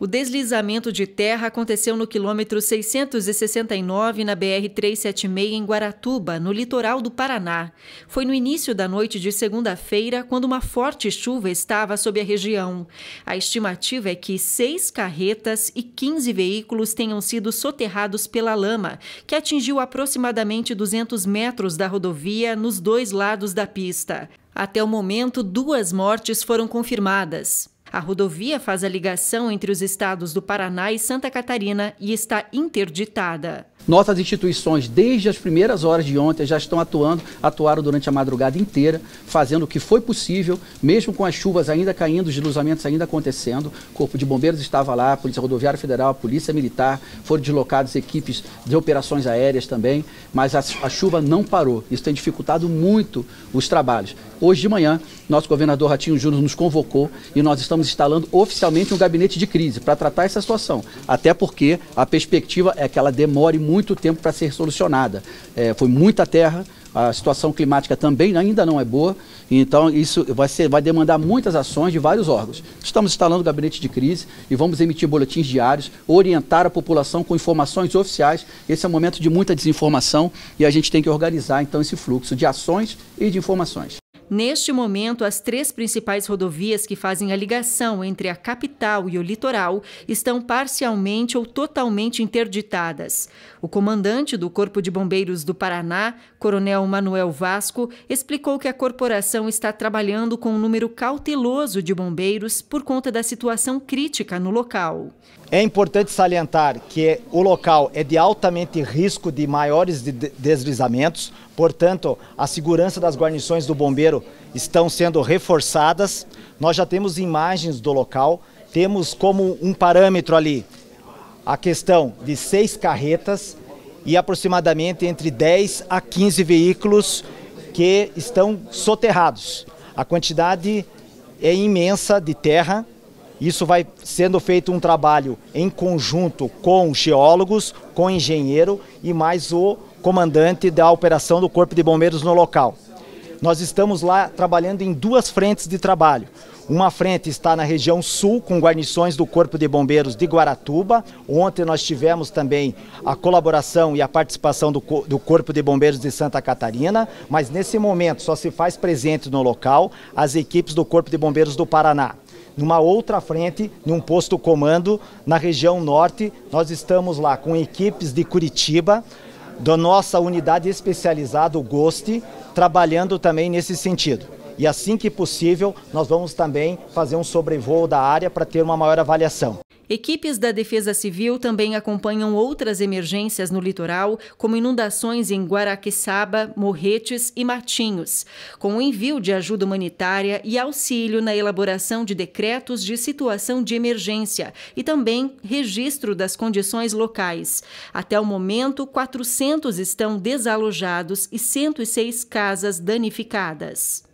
O deslizamento de terra aconteceu no quilômetro 669 na BR-376 em Guaratuba, no litoral do Paraná. Foi no início da noite de segunda-feira quando uma forte chuva estava sobre a região. A estimativa é que seis carretas e 15 veículos tenham sido soterrados pela lama, que atingiu aproximadamente 200 metros da rodovia nos dois lados da pista. Até o momento, duas mortes foram confirmadas. A rodovia faz a ligação entre os estados do Paraná e Santa Catarina e está interditada. Nossas instituições, desde as primeiras horas de ontem, já estão atuando, atuaram durante a madrugada inteira, fazendo o que foi possível, mesmo com as chuvas ainda caindo, os deslizamentos ainda acontecendo. O Corpo de Bombeiros estava lá, a Polícia Rodoviária Federal, a Polícia Militar, foram deslocadas equipes de operações aéreas também, mas a, a chuva não parou. Isso tem dificultado muito os trabalhos. Hoje de manhã, nosso governador Ratinho Júnior nos convocou e nós estamos instalando oficialmente um gabinete de crise para tratar essa situação. Até porque a perspectiva é que ela demore muito muito tempo para ser solucionada. É, foi muita terra, a situação climática também ainda não é boa, então isso vai, ser, vai demandar muitas ações de vários órgãos. Estamos instalando o gabinete de crise e vamos emitir boletins diários, orientar a população com informações oficiais. Esse é um momento de muita desinformação e a gente tem que organizar então esse fluxo de ações e de informações. Neste momento, as três principais rodovias que fazem a ligação entre a capital e o litoral estão parcialmente ou totalmente interditadas. O comandante do Corpo de Bombeiros do Paraná, Coronel Manuel Vasco, explicou que a corporação está trabalhando com um número cauteloso de bombeiros por conta da situação crítica no local. É importante salientar que o local é de altamente risco de maiores deslizamentos, portanto, a segurança das guarnições do bombeiro estão sendo reforçadas. Nós já temos imagens do local, temos como um parâmetro ali a questão de seis carretas e aproximadamente entre 10 a 15 veículos que estão soterrados. A quantidade é imensa de terra isso vai sendo feito um trabalho em conjunto com geólogos, com engenheiro e mais o comandante da operação do Corpo de Bombeiros no local. Nós estamos lá trabalhando em duas frentes de trabalho. Uma frente está na região sul, com guarnições do Corpo de Bombeiros de Guaratuba. Ontem nós tivemos também a colaboração e a participação do, do Corpo de Bombeiros de Santa Catarina, mas nesse momento só se faz presente no local as equipes do Corpo de Bombeiros do Paraná numa outra frente, num posto comando na região norte. Nós estamos lá com equipes de Curitiba, da nossa unidade especializada, o GOST, trabalhando também nesse sentido. E assim que possível, nós vamos também fazer um sobrevoo da área para ter uma maior avaliação. Equipes da Defesa Civil também acompanham outras emergências no litoral, como inundações em Guaraqueçaba, Morretes e Matinhos, com o envio de ajuda humanitária e auxílio na elaboração de decretos de situação de emergência e também registro das condições locais. Até o momento, 400 estão desalojados e 106 casas danificadas.